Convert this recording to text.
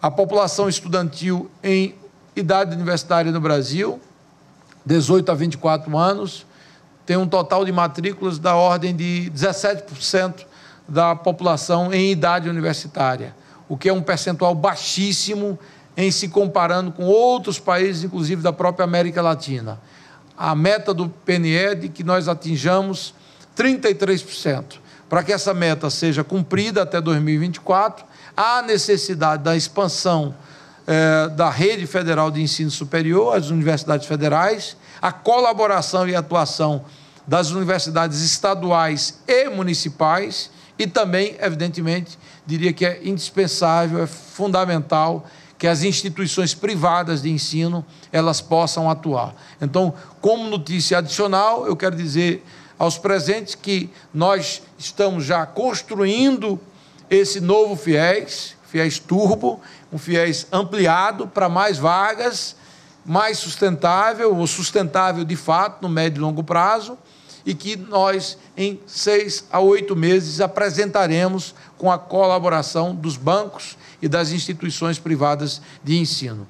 A população estudantil em idade universitária no Brasil, 18 a 24 anos, tem um total de matrículas da ordem de 17% da população em idade universitária, o que é um percentual baixíssimo em se comparando com outros países, inclusive da própria América Latina. A meta do PNE é de que nós atinjamos 33%. Para que essa meta seja cumprida até 2024, há necessidade da expansão eh, da rede federal de ensino superior, as universidades federais, a colaboração e atuação das universidades estaduais e municipais, e também, evidentemente, diria que é indispensável, é fundamental que as instituições privadas de ensino elas possam atuar. Então, como notícia adicional, eu quero dizer aos presentes que nós estamos já construindo esse novo fiéis, fiéis turbo, um fiéis ampliado para mais vagas, mais sustentável, ou sustentável de fato no médio e longo prazo, e que nós, em seis a oito meses, apresentaremos com a colaboração dos bancos e das instituições privadas de ensino.